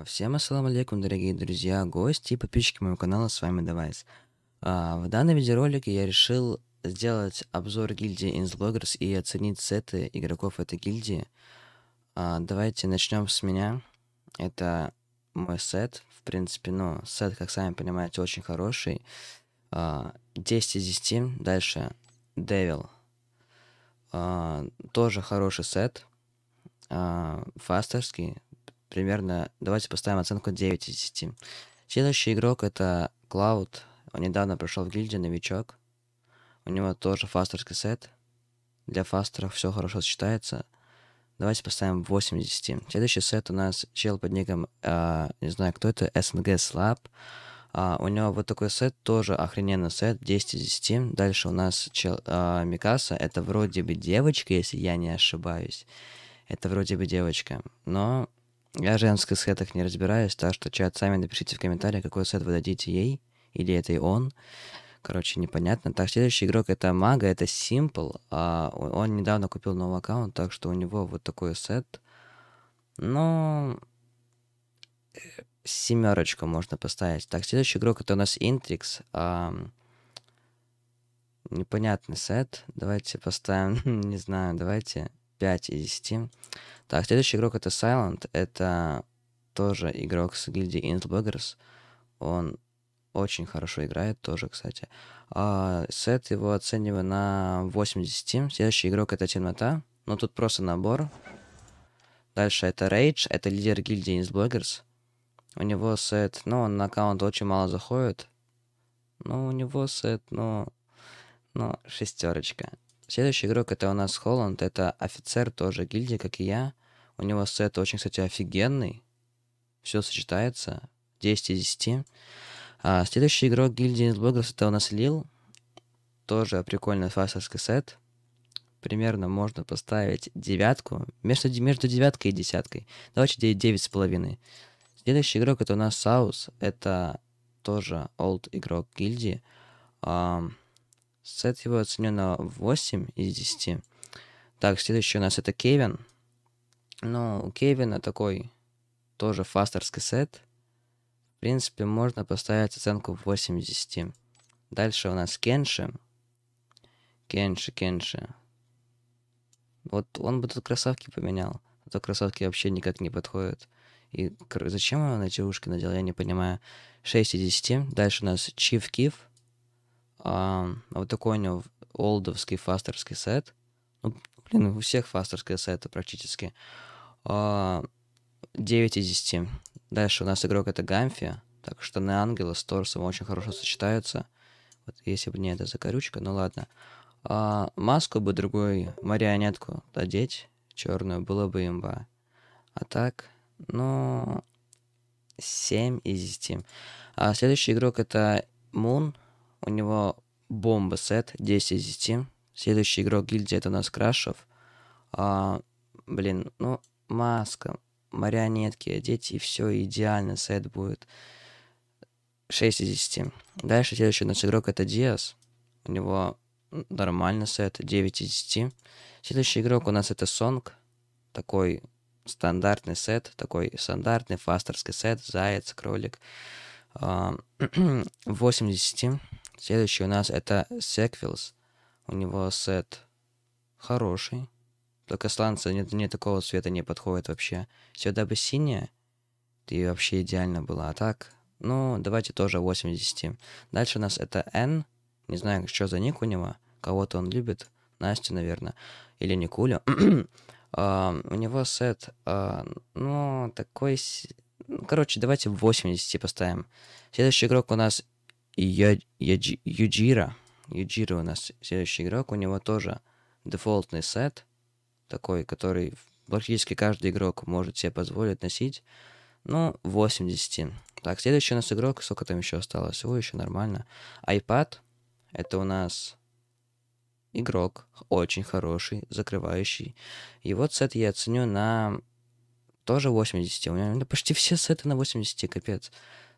А, всем ассаламу алейкум, дорогие друзья, гости и подписчики моего канала, с вами Девайс. А, в данном видеоролике я решил сделать обзор гильдии Инзлогерс и оценить сеты игроков этой гильдии. А, давайте начнем с меня. Это мой сет. В принципе, но ну, сет, как сами понимаете, очень хороший. 10 из 10. Дальше Devil. Тоже хороший сет. Фастерский примерно, давайте поставим оценку 9 из 10. Следующий игрок это Клауд. Он недавно пришел в гильдию, новичок. У него тоже фастерский сет. Для фастеров все хорошо сочетается. Давайте поставим 8 из 10. Следующий сет у нас чел под ником, э, не знаю кто это, SNG Slab. А, у него вот такой сет, тоже охрененный сет, 10 из 10. Дальше у нас чел, а, Микаса, это вроде бы девочка, если я не ошибаюсь. Это вроде бы девочка, но я в женских сетах не разбираюсь, так что, чат, сами напишите в комментариях, какой сет вы дадите ей, или это и он. Короче, непонятно. Так, следующий игрок это Мага, это Simple. А он недавно купил новый аккаунт, так что у него вот такой сет. но ну, семерочку можно поставить. Так, следующий игрок это у нас Intrix. А, непонятный сет. Давайте поставим, не знаю, давайте 5 из 10. Так, следующий игрок это Silent. Это тоже игрок с гильдии Intelbloggers. Он очень хорошо играет тоже, кстати. А, сет его оцениваю на 80. Следующий игрок это темнота. Но ну, тут просто набор. Дальше это Rage, это лидер гильдии Inselbloggers. У него сет, ну, он на аккаунт очень мало заходит. Но ну, у него сет, ну, ну, шестерочка. Следующий игрок это у нас Холланд, это офицер тоже гильдии, как и я. У него сет очень, кстати, офигенный. Все сочетается. 10 из 10. А следующий игрок гильдии блогеров это у нас Лил. Тоже прикольный фастерский сет. Примерно можно поставить девятку. Между, между девяткой и десяткой. Давайте девять девять с половиной. Следующий игрок это у нас Саус. Это тоже олд игрок гильдии. Um, Сет его на 8 из 10. Так, следующий у нас это Кевин. Ну, у Кевина такой тоже фастерский сет. В принципе, можно поставить оценку 8 из 10. Дальше у нас Кенши. Кенши, Кенши. Вот он бы тут кроссовки поменял. А то кроссовки вообще никак не подходят. И зачем он эти ушки надел, я не понимаю. 6 из 10. Дальше у нас Чиф Киф. А, вот такой у него олдовский фастерский сет. Ну, блин, у всех фастерские сеты практически. А, 9 из 10. Дальше у нас игрок это Гамфи, так что на Ангела с Торсом очень хорошо сочетаются. Вот если бы не эта закорючка, ну ладно. А, маску бы другой марионетку одеть, черную, было бы имба. А так, ну, 7 из 10. А следующий игрок это Мун, у него бомба сет, 10 из 10. Следующий игрок гильдии это у нас Крашев. А, блин, ну, маска, марионетки одеть, и все идеально сет будет. 6 из 10. Дальше следующий у нас игрок это Диас. У него нормально сет, 9 из 10. Следующий игрок у нас это Сонг. Такой стандартный сет, такой стандартный фастерский сет, заяц, кролик. 80. А, Следующий у нас это Секвилс. У него сет хороший. Только сланца мне, мне такого цвета не подходит вообще. Сюда бы синяя, ты вообще идеально была. А так, ну, давайте тоже 80. Дальше у нас это Н. Не знаю, что за ник у него. Кого-то он любит. Настю, наверное. Или Никулю. А, у него сет, а, ну, такой... Ну, короче, давайте 80 поставим. Следующий игрок у нас и я, я, Юджира. Юджира у нас следующий игрок. У него тоже дефолтный сет. Такой, который практически каждый игрок может себе позволить носить. Ну, 8 Так, следующий у нас игрок. Сколько там еще осталось? О, еще нормально. iPad. Это у нас игрок. Очень хороший, закрывающий. Его сет я оценю на тоже 80. У меня почти все сеты на 80, капец.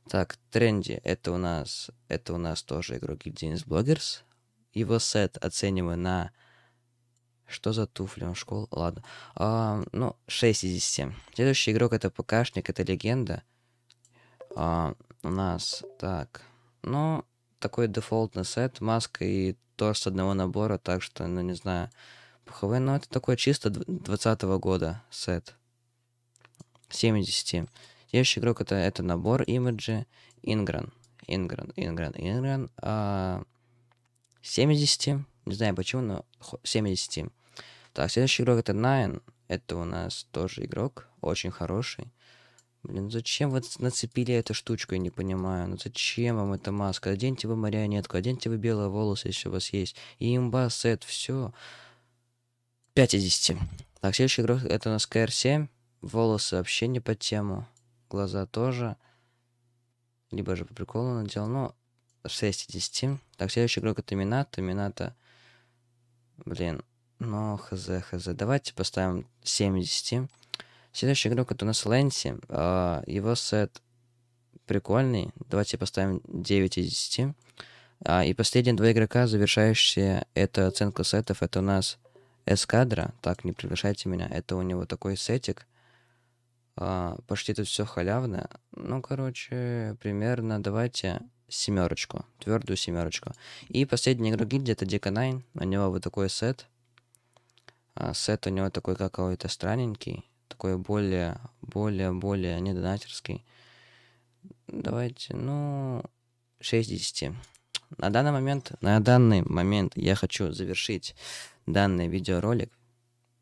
Так, тренди это у нас, это у нас тоже игрок Гильдинс Блогерс. Его сет оцениваю на... Что за туфли он школ? Ладно. А, ну, 6 из 10. Следующий игрок это ПКшник, это легенда. А, у нас, так, ну, такой дефолтный сет, маска и торс одного набора, так что, ну, не знаю, пуховые, но это такой чисто 20 -го года сет. 70. Следующий игрок это, это набор имиджи Ингран. Ингран, Ингран, Ингран. А, 70. Не знаю почему, но 70. Так, следующий игрок это Найн Это у нас тоже игрок. Очень хороший. Блин, зачем вы нацепили эту штучку, я не понимаю. Ну зачем вам эта маска? Оденьте вы марионетку, оденьте вы белые волосы, если у вас есть. И имба, сет, все. 5 из 10. Так, следующий игрок это у нас КР7. Волосы вообще не по тему глаза тоже. Либо же по приколу надел, но 6 из 10. Так, следующий игрок это Мината. Мината, блин, ну, хз, хз. Давайте поставим 7 из 10. Следующий игрок это у нас Лэнси. А, его сет прикольный. Давайте поставим 9 из 10. А, и последние два игрока, завершающие эту оценку сетов, это у нас Эскадра. Так, не приглашайте меня. Это у него такой сетик. А, почти тут все халявное. Ну, короче, примерно давайте семерочку, твердую семерочку. И последний игрок гильдии это Деканайн. У него вот такой сет. А, сет у него такой какой-то странненький, такой более, более, более недонатерский. Давайте, ну, 60. На данный момент, на данный момент я хочу завершить данный видеоролик.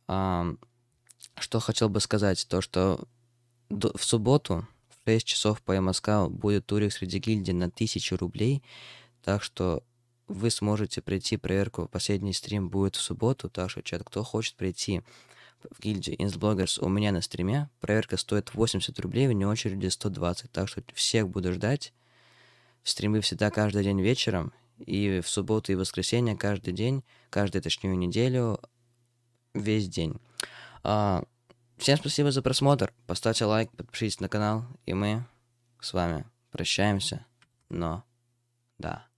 А, что хотел бы сказать, то что в субботу в 6 часов по Москва будет турик среди гильдий на 1000 рублей, так что вы сможете прийти проверку. Последний стрим будет в субботу, так что, чат, кто хочет прийти в гильдии Инсблогерс, у меня на стриме, проверка стоит 80 рублей, вне очереди 120, так что всех буду ждать. Стримы всегда каждый день вечером, и в субботу и воскресенье каждый день, каждую, точнее, неделю, весь день. А, Всем спасибо за просмотр. Поставьте лайк, подпишитесь на канал. И мы с вами прощаемся. Но да.